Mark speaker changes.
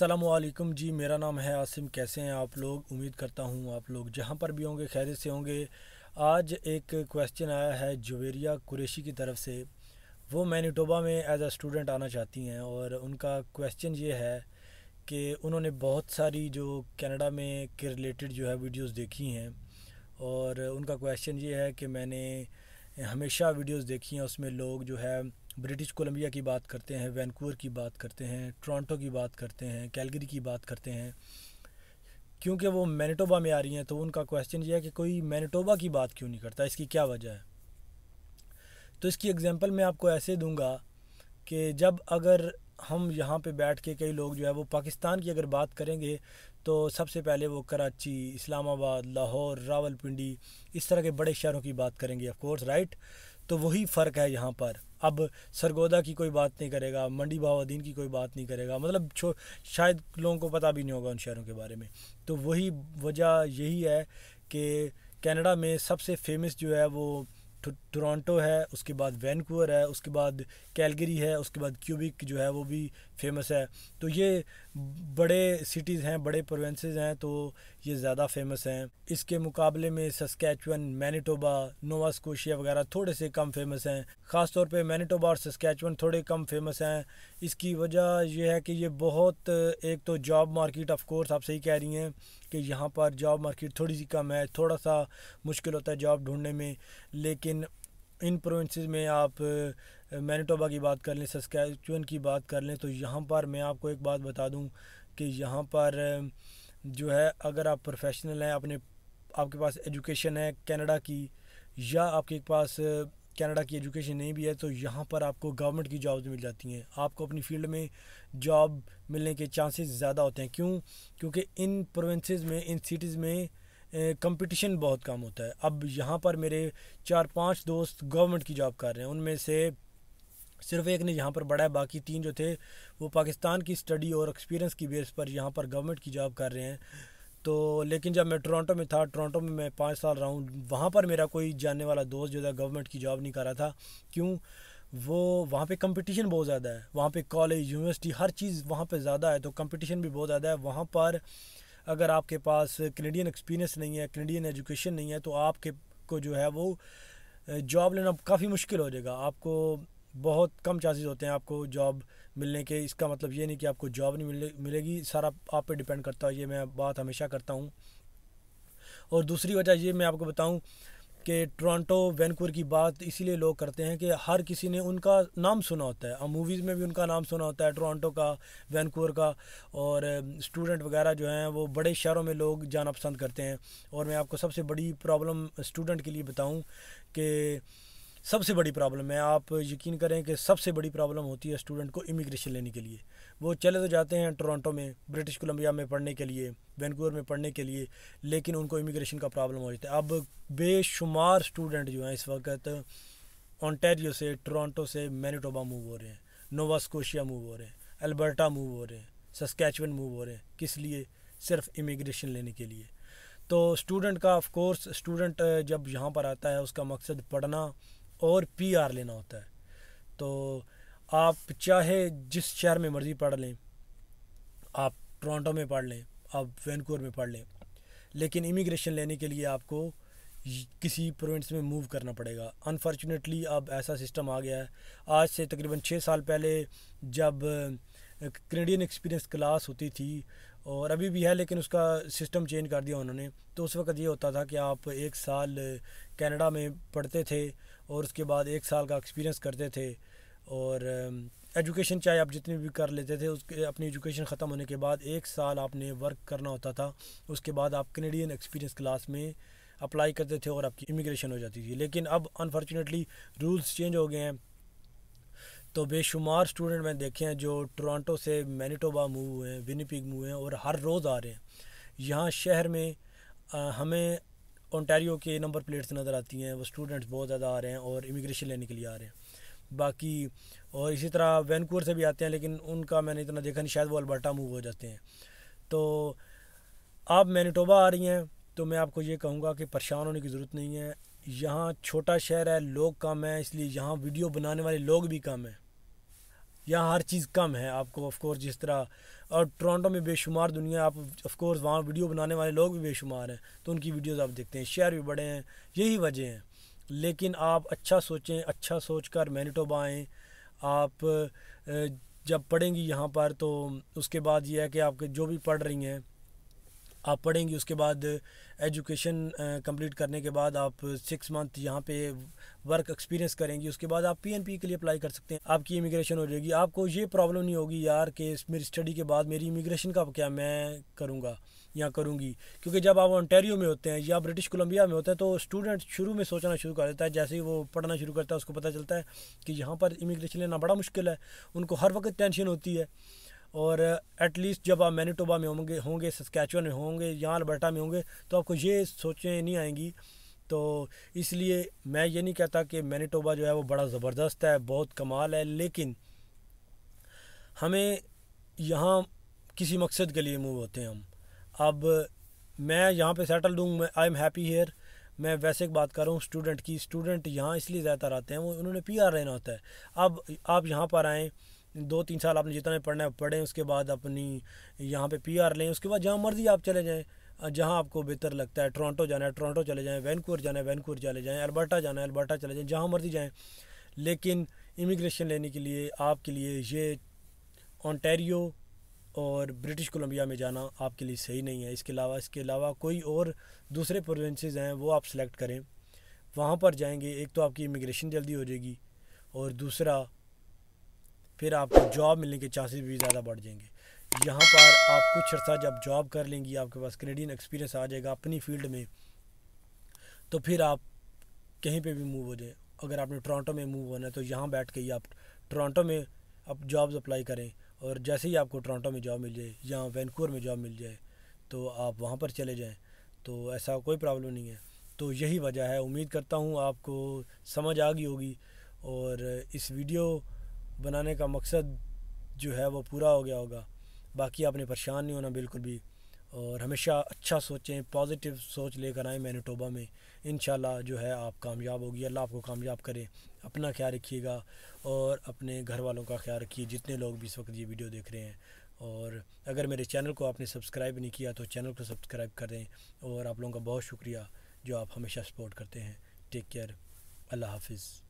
Speaker 1: असलम जी मेरा नाम है आसिम कैसे हैं आप लोग उम्मीद करता हूँ आप लोग जहाँ पर भी होंगे खैर से होंगे आज एक क्वेश्चन आया है जवेरिया कुरेशी की तरफ से वो मैनीटोबा में एज आ स्टूडेंट आना चाहती हैं और उनका क्वेश्चन ये है कि उन्होंने बहुत सारी जो कनाडा में के रिलेटेड जो है वीडियोस देखी हैं और उनका क्वेश्चन ये है कि मैंने हमेशा वीडियोस देखी हैं उसमें लोग जो है ब्रिटिश कोलंबिया की बात करते हैं वैनकूवर की बात करते हैं टोरंटो की बात करते हैं कैलगरी की बात करते हैं क्योंकि वो मैनिटोबा में आ रही हैं तो उनका क्वेश्चन ये है कि कोई मैनिटोबा की बात क्यों नहीं करता इसकी क्या वजह है तो इसकी एग्ज़ाम्पल मैं आपको ऐसे दूंगा कि जब अगर हम यहाँ पे बैठ के कई लोग जो है वो पाकिस्तान की अगर बात करेंगे तो सबसे पहले वो कराची इस्लामाबाद लाहौर रावलपिंडी इस तरह के बड़े शहरों की बात करेंगे ऑफ कोर्स राइट तो वही फ़र्क है यहाँ पर अब सरगोदा की कोई बात नहीं करेगा मंडी बहाद्दीन की कोई बात नहीं करेगा मतलब छो शायद लोगों को पता भी नहीं होगा उन शहरों के बारे में तो वही वजह यही है कि कनाडा में सबसे फेमस जो है वो टोरंटो है उसके बाद वैनकूवर है उसके बाद कैलगरी है उसके बाद क्यूबिक जो है वो भी फेमस है तो ये बड़े सिटीज़ हैं बड़े प्रोवेंसेज़ हैं तो ये ज़्यादा फेमस हैं इसके मुकाबले में सस्कैचुअन मैनिटोबा नोवा स्कोशिया वगैरह थोड़े से कम फेमस हैं ख़ास तौर पर मैनिटोबा और सस्कैचुअन थोड़े कम फेमस हैं इसकी वजह यह है कि ये बहुत एक तो जॉब मार्केट ऑफकोर्स आप सही कह रही हैं कि यहाँ पर जॉब मार्केट थोड़ी सी कम है थोड़ा सा मुश्किल होता है जॉब ढूंढने में लेकिन इन इन प्रोविंसेस में आप मैनिटोबा की बात कर लें सस्कैचुअन की बात कर लें तो यहाँ पर मैं आपको एक बात बता दूँ कि यहाँ पर जो है अगर आप प्रोफेशनल हैं अपने आपके पास एजुकेशन है कनाडा की या आपके पास कनाडा की एजुकेशन नहीं भी है तो यहाँ पर आपको गवर्नमेंट की जॉब्स मिल जाती हैं आपको अपनी फील्ड में जॉब मिलने के चांसेस ज़्यादा होते हैं क्यों क्योंकि इन प्रोविंसेस में इन सिटीज़ में कंपटीशन बहुत कम होता है अब यहाँ पर मेरे चार पांच दोस्त गवर्नमेंट की जॉब कर रहे हैं उनमें से सिर्फ एक ने यहाँ पर बढ़ा है बाकी तीन जो थे वो पाकिस्तान की स्टडी और एक्सपीरियंस की बेस पर यहाँ पर गवर्नमेंट की जॉब कर रहे हैं तो लेकिन जब मैं टोरंटो में था टोरंटो में मैं पाँच साल रहा हूँ वहाँ पर मेरा कोई जानने वाला दोस्त जो था गवर्नमेंट की जॉब नहीं कर रहा था क्यों वो वहाँ पे कंपटीशन बहुत ज़्यादा है वहाँ पे कॉलेज यूनिवर्सिटी हर चीज़ वहाँ पे ज़्यादा है तो कंपटीशन भी बहुत ज़्यादा है वहाँ पर अगर आपके पास कनेडियन एक्सपीरियंस नहीं है कनेडियन एजुकेशन नहीं है तो आपके को जो है वो जॉब लेना काफ़ी मुश्किल हो जाएगा आपको बहुत कम चांसेस होते हैं आपको जॉब मिलने के इसका मतलब ये नहीं कि आपको जॉब नहीं मिले मिलेगी सारा आप पे डिपेंड करता है ये मैं बात हमेशा करता हूँ और दूसरी वजह ये मैं आपको बताऊँ कि टोरंटो वैनकूवर की बात इसीलिए लोग करते हैं कि हर किसी ने उनका नाम सुना होता है और मूवीज़ में भी उनका नाम सुना होता है टोरंटो का वैनकूवर का और स्टूडेंट वगैरह जो हैं वो बड़े शहरों में लोग जाना पसंद करते हैं और मैं आपको सबसे बड़ी प्रॉब्लम स्टूडेंट के लिए बताऊँ कि सबसे बड़ी प्रॉब्लम है आप यकीन करें कि सबसे बड़ी प्रॉब्लम होती है स्टूडेंट को इमिग्रेशन लेने के लिए वो चले तो जाते हैं टोरंटो में ब्रिटिश कोलंबिया में पढ़ने के लिए वैनकूवर में पढ़ने के लिए लेकिन उनको इमिग्रेशन का प्रॉब्लम हो जाता है अब बेशुमार स्टूडेंट जो हैं इस वक्त ऑनटेरियो से टोरंटो से मैनिटोबा मूव हो रहे हैं नोवा स्कोशिया मूव हो रहे हैं अल्बर्टा मूव हो रहे हैं सस्कैचवन मूव हो रहे हैं किस लिए सिर्फ इमिग्रेशन लेने के लिए तो स्टूडेंट का ऑफ कोर्स स्टूडेंट जब यहाँ पर आता है उसका मकसद पढ़ना और पी आर लेना होता है तो आप चाहे जिस शहर में मर्ज़ी पढ़ लें आप टोरंटो में पढ़ लें आप वैनकूवर में पढ़ लें लेकिन इमिग्रेशन लेने के लिए आपको किसी प्रोविंस में मूव करना पड़ेगा अनफॉर्चुनेटली अब ऐसा सिस्टम आ गया है आज से तकरीबन छः साल पहले जब कनेडियन एक्सपीरियंस क्लास होती थी और अभी भी है लेकिन उसका सिस्टम चेंज कर दिया उन्होंने तो उस वक्त ये होता था कि आप एक साल कनाडा में पढ़ते थे और उसके बाद एक साल का एक्सपीरियंस करते थे और एजुकेशन um, चाहे आप जितनी भी कर लेते थे उसके अपनी एजुकेशन ख़त्म होने के बाद एक साल आपने वर्क करना होता था उसके बाद आप कनेडियन एक्सपीरियंस क्लास में अप्लाई करते थे और आपकी इमिग्रेशन हो जाती थी लेकिन अब अनफॉर्चुनेटली रूल्स चेंज हो गए हैं तो बेशुमार स्टूडेंट मैंने देखे हैं जो टोरंटो से मैनिटोबा मूव हुए हैं विनीपिग मूव हैं और हर रोज़ आ रहे हैं यहाँ शहर में आ, हमें ओंटारियो के नंबर प्लेट्स नज़र आती हैं वो स्टूडेंट्स बहुत ज़्यादा आ रहे हैं और इमिग्रेशन लेने के लिए आ रहे हैं बाकी और इसी तरह वैनकूवर से भी आते हैं लेकिन उनका मैंने इतना देखा नहीं शायद वो अल्बर्टा मूव हो जाते हैं तो आप मैनिटोबा आ रही हैं तो मैं आपको ये कहूँगा कि परेशान होने की ज़रूरत नहीं है यहाँ छोटा शहर है लोग कम हैं इसलिए यहाँ वीडियो बनाने वाले लोग भी कम हैं यहाँ हर चीज़ कम है आपको ऑफकोर्स जिस तरह और टोरंटो में बेशुमार दुनिया आप ऑफकोर्स वहाँ वीडियो बनाने वाले लोग भी बेशुमार हैं तो उनकी वीडियोज़ आप देखते हैं शेयर भी बड़े हैं यही वजह हैं लेकिन आप अच्छा सोचें अच्छा सोच कर मैनिटोबा आएँ आप जब पढ़ेंगी यहाँ पर तो उसके बाद ये है कि आपके जो भी पढ़ रही हैं आप पढ़ेंगी उसके बाद एजुकेशन कंप्लीट करने के बाद आप सिक्स मंथ यहाँ पे वर्क एक्सपीरियंस करेंगी उसके बाद आप पीएनपी के लिए अप्लाई कर सकते हैं आपकी इमिग्रेशन हो जाएगी आपको ये प्रॉब्लम नहीं होगी यार कि मेरी स्टडी के बाद मेरी इमिग्रेशन का क्या मैं करूँगा या करूँगी क्योंकि जब आप ऑन्टेरियो में होते हैं या ब्रिटिश कोलम्बिया में होते हैं तो स्टूडेंट शुरू में सोचना शुरू कर देता है जैसे ही वो पढ़ना शुरू करता है उसको पता चलता है कि यहाँ पर इमिग्रेशन लेना बड़ा मुश्किल है उनको हर वक्त टेंशन होती है और एटलीस्ट जब आप मैनीटोबा में होंगे होंगे सस्कैचुअन में होंगे या अलबर्टा में होंगे तो आपको ये सोचें नहीं आएंगी तो इसलिए मैं ये नहीं कहता कि मैनीटोबा जो है वो बड़ा ज़बरदस्त है बहुत कमाल है लेकिन हमें यहाँ किसी मकसद के लिए मूव होते हैं हम अब मैं यहाँ पे सेटल हूँ मैं आई एम हैप्पी हेयर मैं वैसे एक बात कर रहा हूँ स्टूडेंट की स्टूडेंट यहाँ इसलिए ज़्यादातर आते हैं वो उन्होंने पी आर रहना होता है अब आप यहाँ पर आएँ दो तीन साल आपने जितना पढ़ना है पढ़ें उसके बाद अपनी यहाँ पे पीआर लें उसके बाद जहाँ मर्ज़ी आप चले जाएँ जहाँ आपको बेहतर लगता है टोरंटो जाना है टोरंटो चले जाएँ वैनकूवर जाना है वैनकूवर चले जाएँ अल्बर्टा जाना है अल्बर्टा चले जाएँ जहाँ मर्ज़ी जाएँ लेकिन इमिग्रेशन लेने के लिए आपके लिए ये ऑनटेरियो और ब्रिटिश कोलंबिया में जाना आपके लिए सही नहीं है इसके अलावा इसके अलावा कोई और दूसरे प्रोविंसेस हैं वो आप सेलेक्ट करें वहाँ पर जाएंगे एक तो आपकी इमिग्रेशन जल्दी हो जाएगी और दूसरा फिर आपको जॉब मिलने के चांसेस भी ज़्यादा बढ़ जाएंगे यहाँ पर आप कुछ अर्सा जब जॉब कर लेंगी आपके पास क्रेडिट एक्सपीरियंस आ जाएगा अपनी फील्ड में तो फिर आप कहीं पे भी मूव हो जाए अगर आपने टोरंटो में मूव होना है तो यहाँ बैठ के ही आप टोरंटो में आप जॉब्स अप्लाई करें और जैसे ही आपको टोरंटो में जॉब मिल जाए या वैनकूवर में जॉब मिल जाए तो आप वहाँ पर चले जाएँ तो ऐसा कोई प्रॉब्लम नहीं है तो यही वजह है उम्मीद करता हूँ आपको समझ आ गई होगी और इस वीडियो बनाने का मकसद जो है वो पूरा हो गया होगा बाकी आपने परेशान नहीं होना बिल्कुल भी और हमेशा अच्छा सोचें पॉजिटिव सोच लेकर आएँ मैंने टोबा में इन जो है आप कामयाब होगी अल्लाह आपको कामयाब करे अपना ख्याल रखिएगा और अपने घर वालों का ख्याल रखिए जितने लोग भी इस वक्त ये वीडियो देख रहे हैं और अगर मेरे चैनल को आपने सब्सक्राइब नहीं किया तो चैनल को सब्सक्राइब करें और आप लोगों का बहुत शुक्रिया जो आप हमेशा सपोर्ट करते हैं टेक केयर अल्लाह हाफिज़